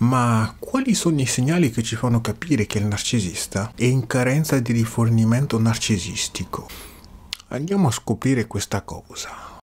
Ma quali sono i segnali che ci fanno capire che il narcisista è in carenza di rifornimento narcisistico? Andiamo a scoprire questa cosa.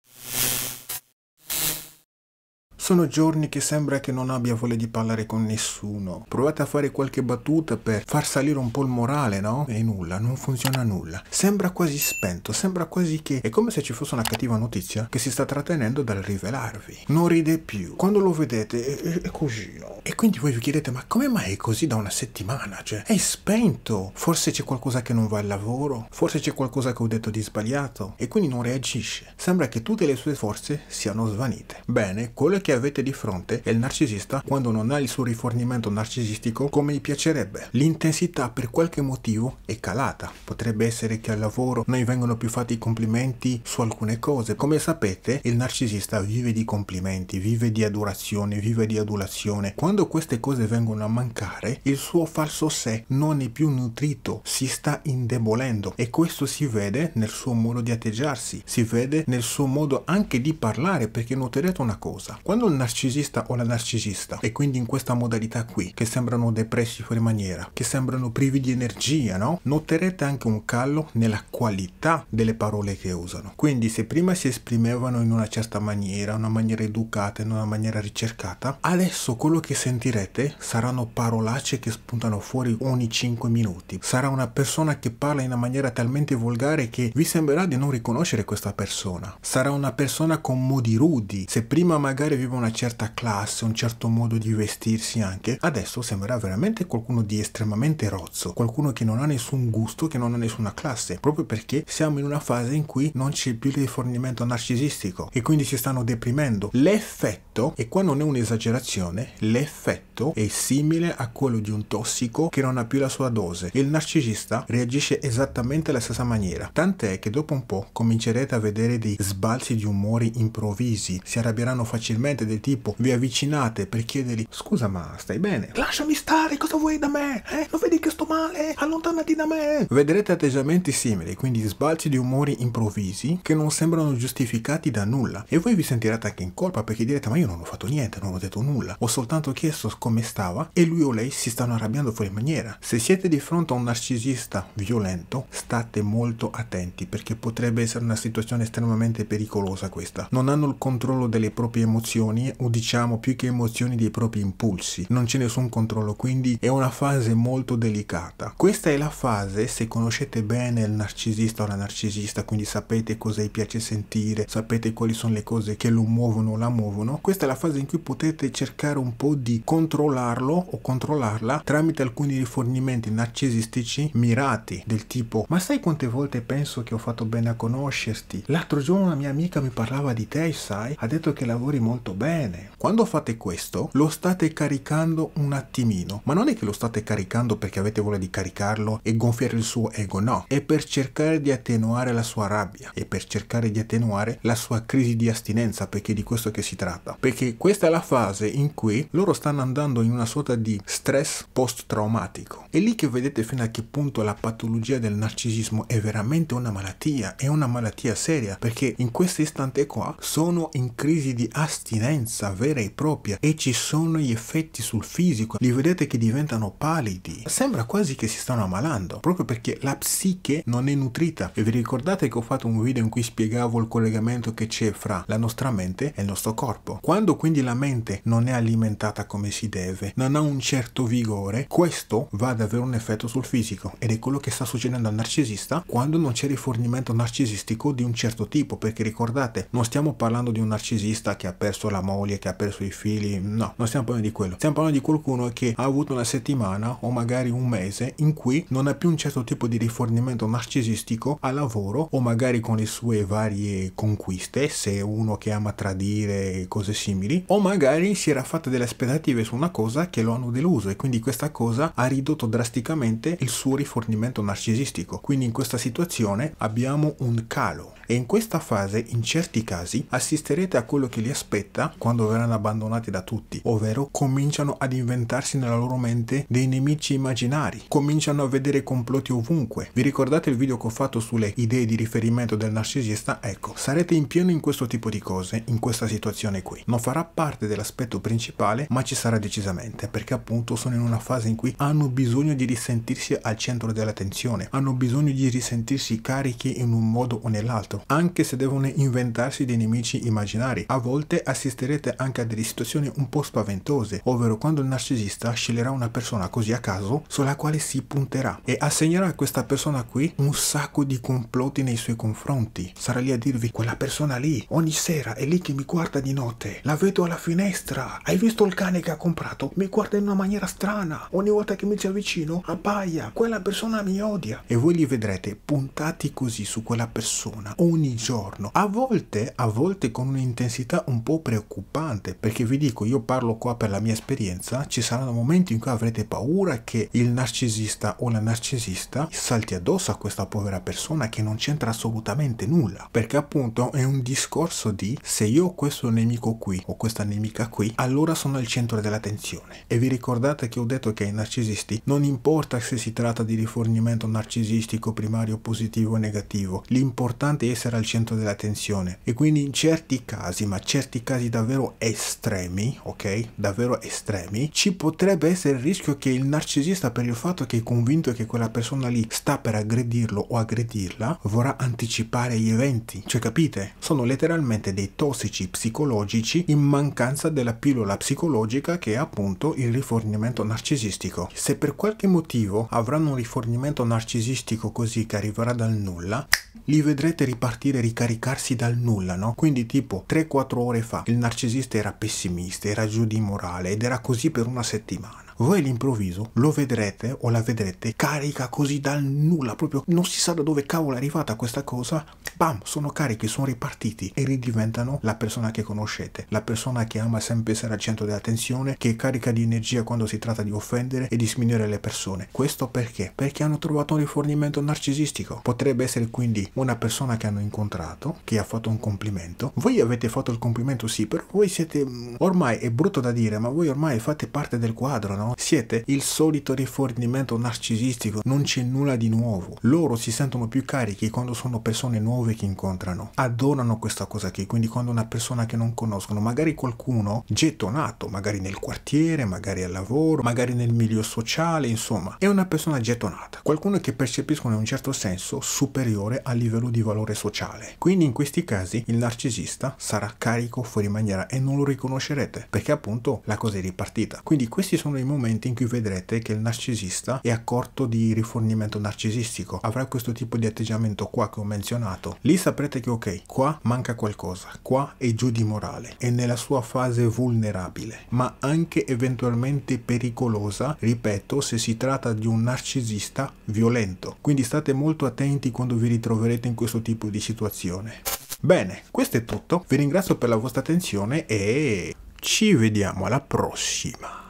Sono giorni che sembra che non abbia voglia di parlare con nessuno. Provate a fare qualche battuta per far salire un po' il morale, no? E nulla, non funziona nulla. Sembra quasi spento, sembra quasi che è come se ci fosse una cattiva notizia che si sta trattenendo dal rivelarvi. Non ride più. Quando lo vedete è, è così, no? E quindi voi vi chiedete ma come mai è così da una settimana? Cioè, è spento. Forse c'è qualcosa che non va al lavoro, forse c'è qualcosa che ho detto di sbagliato e quindi non reagisce. Sembra che tutte le sue forze siano svanite. Bene, quello che avete di fronte è il narcisista quando non ha il suo rifornimento narcisistico come gli piacerebbe. L'intensità per qualche motivo è calata. Potrebbe essere che al lavoro non vengono più fatti i complimenti su alcune cose. Come sapete, il narcisista vive di complimenti, vive di adorazione, vive di adulazione. Quando queste cose vengono a mancare, il suo falso sé non è più nutrito, si sta indebolendo e questo si vede nel suo modo di atteggiarsi, si vede nel suo modo anche di parlare perché noterete una cosa, quando essendo il narcisista o la narcisista, e quindi in questa modalità qui, che sembrano depressi fuori maniera, che sembrano privi di energia, no? Noterete anche un callo nella qualità delle parole che usano. Quindi se prima si esprimevano in una certa maniera, una maniera educata, in una maniera ricercata, adesso quello che sentirete saranno parolacce che spuntano fuori ogni 5 minuti. Sarà una persona che parla in una maniera talmente volgare che vi sembrerà di non riconoscere questa persona. Sarà una persona con modi rudi. Se prima magari vi aveva una certa classe, un certo modo di vestirsi anche, adesso sembra veramente qualcuno di estremamente rozzo, qualcuno che non ha nessun gusto, che non ha nessuna classe, proprio perché siamo in una fase in cui non c'è più il rifornimento narcisistico e quindi si stanno deprimendo. L'effetto, e qua non è un'esagerazione, l'effetto è simile a quello di un tossico che non ha più la sua dose. Il narcisista reagisce esattamente alla stessa maniera, tant'è che dopo un po' comincerete a vedere dei sbalzi di umori improvvisi, si arrabbieranno facilmente telefonate del tipo vi avvicinate per chiedergli scusa ma stai bene? Lasciami stare, cosa vuoi da me? Eh? Lo vedi che sto male? Allontanati da me! Vedrete atteggiamenti simili, quindi sbalzi di umori improvvisi che non sembrano giustificati da nulla e voi vi sentirete anche in colpa perché direte ma io non ho fatto niente, non ho detto nulla, ho soltanto chiesto come stava e lui o lei si stanno arrabbiando fuori maniera. Se siete di fronte a un narcisista violento state molto attenti perché potrebbe essere una situazione estremamente pericolosa questa. Non hanno il controllo delle proprie emozioni emozioni o diciamo più che emozioni dei propri impulsi, non c'è nessun controllo, quindi è una fase molto delicata. Questa è la fase, se conoscete bene il narcisista o la narcisista, quindi sapete cosa gli piace sentire, sapete quali sono le cose che lo muovono o la muovono, questa è la fase in cui potete cercare un po' di controllarlo o controllarla tramite alcuni rifornimenti narcisistici mirati del tipo ma sai quante volte penso che ho fatto bene a conoscerti? L'altro giorno una mia amica mi parlava di te, sai? Ha detto che lavori molto bene bene. Quando fate questo lo state caricando un attimino, ma non è che lo state caricando perché avete voglia di caricarlo e gonfiare il suo ego, no, è per cercare di attenuare la sua rabbia e per cercare di attenuare la sua crisi di astinenza, perché è di questo che si tratta. Perché questa è la fase in cui loro stanno andando in una sorta di stress post-traumatico. È lì che vedete fino a che punto la patologia del narcisismo è veramente una malattia, è una malattia seria, perché in questo istante qua sono in crisi di astinenza violenza vera e propria e ci sono gli effetti sul fisico, li vedete che diventano palidi, sembra quasi che si stanno ammalando, proprio perché la psiche non è nutrita e vi ricordate che ho fatto un video in cui spiegavo il collegamento che c'è fra la nostra mente e il nostro corpo. Quando quindi la mente non è alimentata come si deve, non ha un certo vigore, questo va ad avere un effetto sul fisico ed è quello che sta succedendo al narcisista quando non c'è rifornimento narcisistico di un certo tipo, perché ricordate, non stiamo parlando di un narcisista che ha perso la moglie che ha perso i figli, no, non stiamo parlando di quello, stiamo parlando di qualcuno che ha avuto una settimana o magari un mese in cui non ha più un certo tipo di rifornimento narcisistico al lavoro o magari con le sue varie conquiste, se è uno che ama tradire e cose simili, o magari si era fatta delle aspettative su una cosa che lo hanno deluso e quindi questa cosa ha ridotto drasticamente il suo rifornimento narcisistico. Quindi in questa situazione abbiamo un calo e in questa fase in certi casi assisterete a quello che li aspetta vita quando verranno abbandonati da tutti, ovvero cominciano ad inventarsi nella loro mente dei nemici immaginari, cominciano a vedere complotti ovunque. Vi ricordate il video che ho fatto sulle idee di riferimento del narcisista? Ecco, sarete in pieno in questo tipo di cose, in questa situazione qui. Non farà parte dell'aspetto principale, ma ci sarà decisamente, perché appunto sono in una fase in cui hanno bisogno di risentirsi al centro dell'attenzione, hanno bisogno di risentirsi carichi in un modo o nell'altro, anche se devono inventarsi dei nemici immaginari. A volte assistono assisterete anche a delle situazioni un po' spaventose, ovvero quando il narcisista sceglierà una persona così a caso sulla quale si punterà e assegnerà a questa persona qui un sacco di complotti nei suoi confronti. Sarà lì a dirvi quella persona lì, ogni sera è lì che mi guarda di notte, la vedo alla finestra, hai visto il cane che ha comprato? Mi guarda in una maniera strana, ogni volta che mi ci avvicino abbaia, quella persona mi odia. E voi li vedrete puntati così su quella persona ogni giorno, a volte, a volte con un'intensità un po' preoccupante preoccupante perché vi dico, io parlo qua per la mia esperienza, ci saranno momenti in cui avrete paura che il narcisista o la narcisista salti addosso a questa povera persona che non c'entra assolutamente nulla, perché appunto è un discorso di se io ho questo nemico qui o questa nemica qui, allora sono al centro dell'attenzione. E vi ricordate che ho detto che ai narcisisti non importa se si tratta di rifornimento narcisistico primario positivo o negativo, l'importante è essere al centro dell'attenzione. E quindi in certi casi, ma certi casi davvero estremi, ok? Davvero estremi, ci potrebbe essere il rischio che il narcisista per il fatto che è convinto che quella persona lì sta per aggredirlo o aggredirla, vorrà anticipare gli eventi. Cioè capite? Sono letteralmente dei tossici psicologici in mancanza della pillola psicologica che è appunto il rifornimento narcisistico. Se per qualche motivo avranno un rifornimento narcisistico così che arriverà dal nulla, li vedrete ripartire e ricaricarsi dal nulla, no? Quindi tipo 3-4 ore fa il narcisista era pessimista, era giù di morale ed era così per una settimana voi all'improvviso lo vedrete o la vedrete carica così dal nulla, proprio non si sa da dove cavolo è arrivata questa cosa, bam, sono carichi, sono ripartiti e ridiventano la persona che conoscete, la persona che ama sempre essere al centro dell'attenzione, che è carica di energia quando si tratta di offendere e di sminuire le persone. Questo perché? Perché hanno trovato un rifornimento narcisistico. Potrebbe essere quindi una persona che hanno incontrato, che ha fatto un complimento. Voi avete fatto il complimento, sì, però voi siete mm, ormai è brutto da dire, ma voi ormai fate parte del quadro, no? no? Siete il solito rifornimento narcisistico, non c'è nulla di nuovo. Loro si sentono più carichi quando sono persone nuove che incontrano. Adorano questa cosa qui, quindi quando una persona che non conoscono, magari qualcuno gettonato, magari nel quartiere, magari al lavoro, magari nel milieu sociale, insomma, è una persona gettonata, qualcuno che percepiscono in un certo senso superiore a livello di valore sociale. Quindi in questi casi il narcisista sarà carico fuori maniera e non lo riconoscerete perché appunto la cosa è ripartita. Quindi questi sono i modi momenti in cui vedrete che il narcisista è accorto di rifornimento narcisistico, avrà questo tipo di atteggiamento qua che ho menzionato. Lì saprete che ok, qua manca qualcosa, qua è giù di morale, è nella sua fase vulnerabile, ma anche eventualmente pericolosa, ripeto, se si tratta di un narcisista violento. Quindi state molto attenti quando vi ritroverete in questo tipo di situazione. Bene, questo è tutto, vi ringrazio per la vostra attenzione e ci vediamo alla prossima.